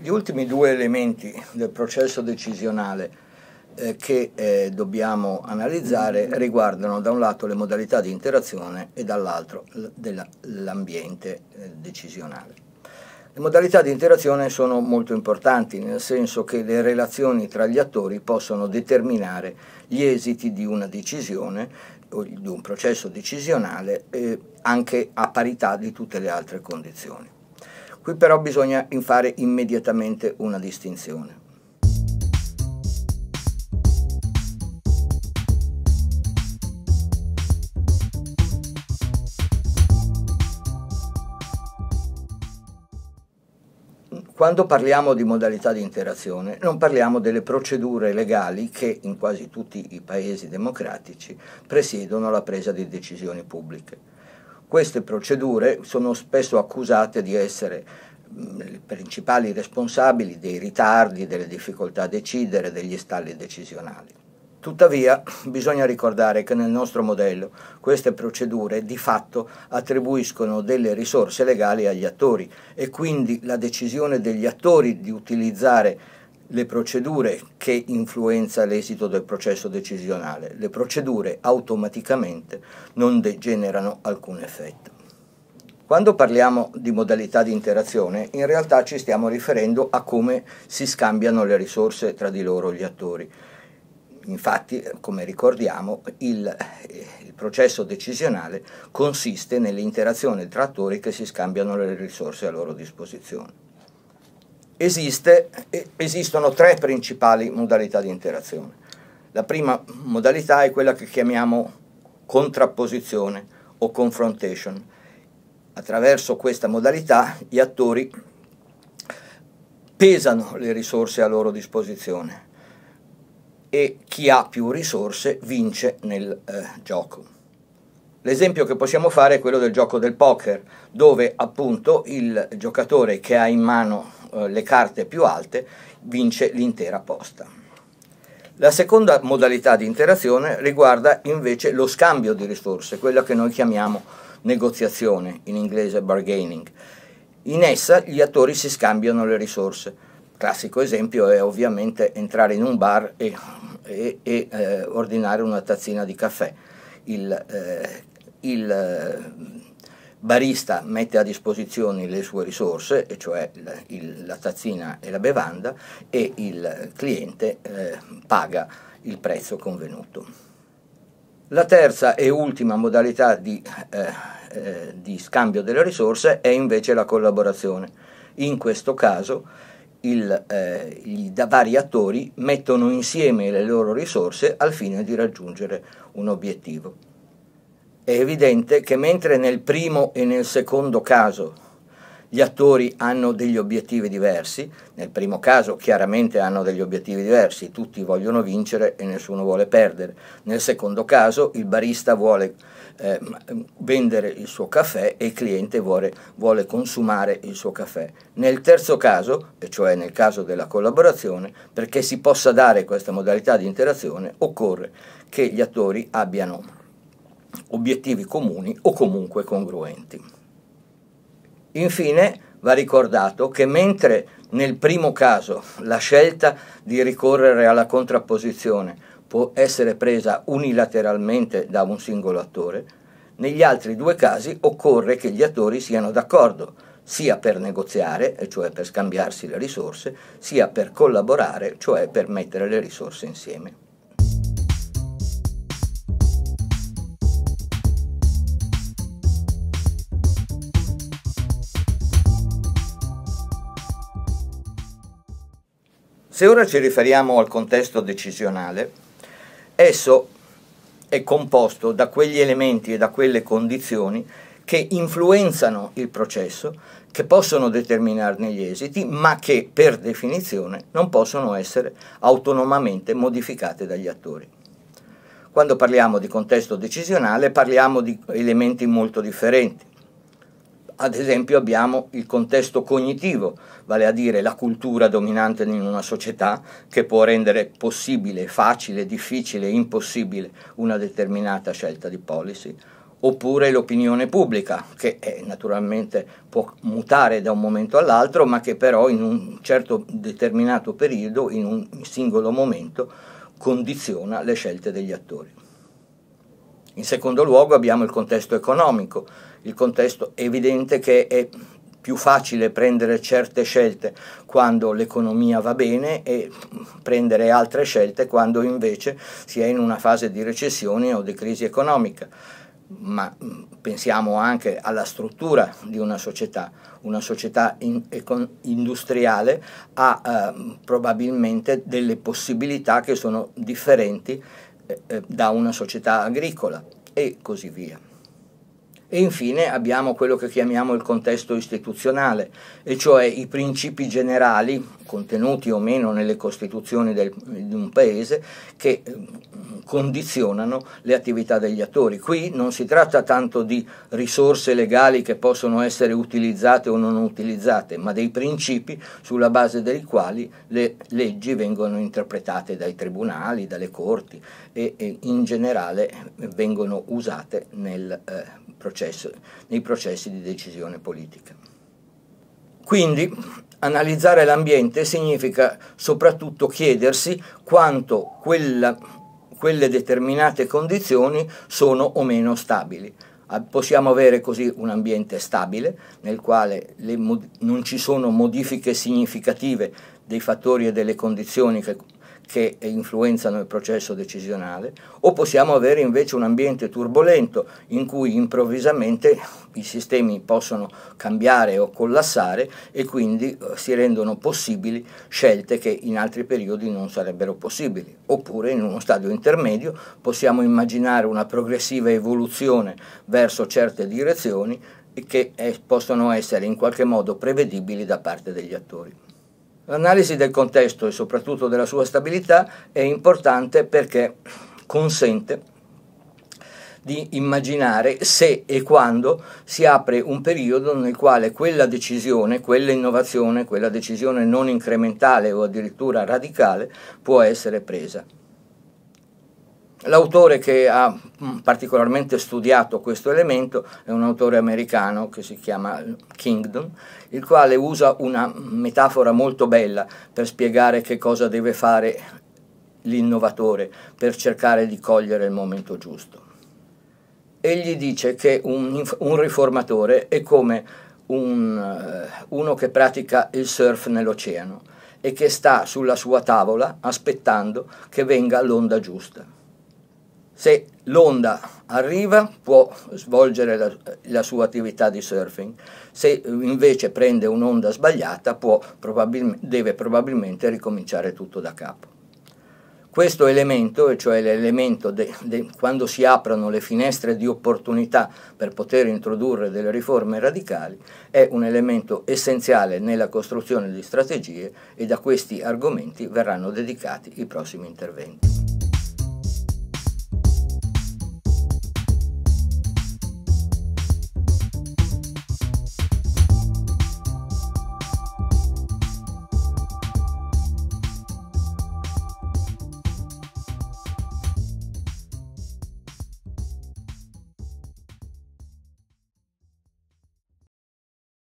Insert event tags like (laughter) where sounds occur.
Gli ultimi due elementi del processo decisionale eh, che eh, dobbiamo analizzare riguardano da un lato le modalità di interazione e dall'altro l'ambiente eh, decisionale. Le modalità di interazione sono molto importanti, nel senso che le relazioni tra gli attori possono determinare gli esiti di una decisione o di un processo decisionale eh, anche a parità di tutte le altre condizioni. Qui però bisogna fare immediatamente una distinzione. Quando parliamo di modalità di interazione non parliamo delle procedure legali che in quasi tutti i paesi democratici presiedono la presa di decisioni pubbliche. Queste procedure sono spesso accusate di essere Mm, principali responsabili dei ritardi, delle difficoltà a decidere, degli stalli decisionali. Tuttavia (clears throat) bisogna ricordare che nel nostro modello queste procedure di fatto attribuiscono delle risorse legali agli attori e quindi la decisione degli attori di utilizzare le procedure che influenza l'esito del processo decisionale. Le procedure automaticamente non degenerano alcun effetto. Quando parliamo di modalità di interazione, in realtà ci stiamo riferendo a come si scambiano le risorse tra di loro gli attori. Infatti, come ricordiamo, il, eh, il, processo decisionale consiste nell'interazione tra attori che si scambiano le risorse a loro disposizione. Esiste, esistono tre principali modalità di interazione. La prima modalità è quella che chiamiamo contrapposizione o confrontation, attraverso questa modalità gli attori pesano le risorse a loro disposizione e chi ha più risorse vince nel eh, gioco. L'esempio che possiamo fare è quello del gioco del poker, dove appunto il giocatore che ha in mano eh, le carte più alte vince l'intera posta. La seconda modalità di interazione riguarda invece lo scambio di risorse, quella che noi chiamiamo negoziazione, in inglese bargaining. In essa gli attori si scambiano le risorse. Classico esempio è ovviamente entrare in un bar e, e, e eh, ordinare una tazzina di caffè. Il, eh, il eh, barista mette a disposizione le sue risorse, e cioè il, il, la tazzina e la bevanda, e il cliente eh, paga il prezzo convenuto. La terza e ultima modalità di, eh, eh, di, scambio delle risorse è invece la collaborazione. In questo caso il, eh, i vari attori mettono insieme le loro risorse al fine di raggiungere un obiettivo. È evidente che mentre nel primo e nel secondo caso gli attori hanno degli obiettivi diversi, nel primo caso chiaramente hanno degli obiettivi diversi, tutti vogliono vincere e nessuno vuole perdere, nel secondo caso il barista vuole eh, vendere il suo caffè e il cliente vuole, vuole consumare il suo caffè. Nel terzo caso, e cioè nel caso della collaborazione, perché si possa dare questa modalità di interazione occorre che gli attori abbiano obiettivi comuni o comunque congruenti. Infine va ricordato che mentre nel primo caso la scelta di ricorrere alla contrapposizione può essere presa unilateralmente da un singolo attore, negli altri due casi occorre che gli attori siano d'accordo, sia per negoziare, cioè per scambiarsi le risorse, sia per collaborare, cioè per mettere le risorse insieme. Se ora ci riferiamo al contesto decisionale, esso è composto da quegli elementi e da quelle condizioni che influenzano il processo, che possono determinarne gli esiti, ma che per definizione non possono essere autonomamente modificate dagli attori. Quando parliamo di contesto decisionale parliamo di elementi molto differenti ad esempio abbiamo il contesto cognitivo, vale a dire la cultura dominante in una società che può rendere possibile, facile, difficile, impossibile una determinata scelta di policy, oppure l'opinione pubblica, che eh, naturalmente può mutare da un momento all'altro, ma che però in un certo determinato periodo, in un singolo momento, condiziona le scelte degli attori. In secondo luogo abbiamo il contesto economico, il contesto evidente che è più facile prendere certe scelte quando l'economia va bene e prendere altre scelte quando invece si è in una fase di recessione o di crisi economica. Ma pensiamo anche alla struttura di una società. Una società in, industriale ha eh, probabilmente delle possibilità che sono differenti eh, eh, da una società agricola e così via. E infine abbiamo quello che chiamiamo il contesto istituzionale, e cioè i principi generali, contenuti o meno nelle costituzioni del, di un paese, che mm, condizionano le attività degli attori. Qui non si tratta tanto di risorse legali che possono essere utilizzate o non utilizzate, ma dei principi sulla base dei quali le leggi vengono interpretate dai tribunali, dalle corti e, e in generale vengono usate nel eh, processo processo, nei processi di decisione politica. Quindi analizzare l'ambiente significa soprattutto chiedersi quanto quella, quelle determinate condizioni sono o meno stabili. Ah, possiamo avere così un ambiente stabile nel quale non ci sono modifiche significative dei fattori e delle condizioni che che influenzano il processo decisionale, o possiamo avere invece un ambiente turbolento in cui improvvisamente i sistemi possono cambiare o collassare e quindi eh, si rendono possibili scelte che in altri periodi non sarebbero possibili. Oppure in uno stadio intermedio possiamo immaginare una progressiva evoluzione verso certe direzioni che eh, possono essere in qualche modo prevedibili da parte degli attori. L'analisi del contesto e soprattutto della sua stabilità è importante perché consente di immaginare se e quando si apre un periodo nel quale quella decisione, quella innovazione, quella decisione non incrementale o addirittura radicale può essere presa. L'autore che ha mm, particolarmente studiato questo elemento è un autore americano che si chiama Kingdom, il quale usa una metafora molto bella per spiegare che cosa deve fare l'innovatore per cercare di cogliere il momento giusto. Egli dice che un, un riformatore è come un, eh, uno che pratica il surf nell'oceano e che sta sulla sua tavola aspettando che venga l'onda giusta. Se l'onda arriva può svolgere la, la, sua attività di surfing, se invece prende un'onda sbagliata può, probabilmente, deve probabilmente ricominciare tutto da capo. Questo elemento, cioè l'elemento de, de, quando si aprono le finestre di opportunità per poter introdurre delle riforme radicali, è un elemento essenziale nella costruzione di strategie e da questi argomenti verranno dedicati i prossimi interventi.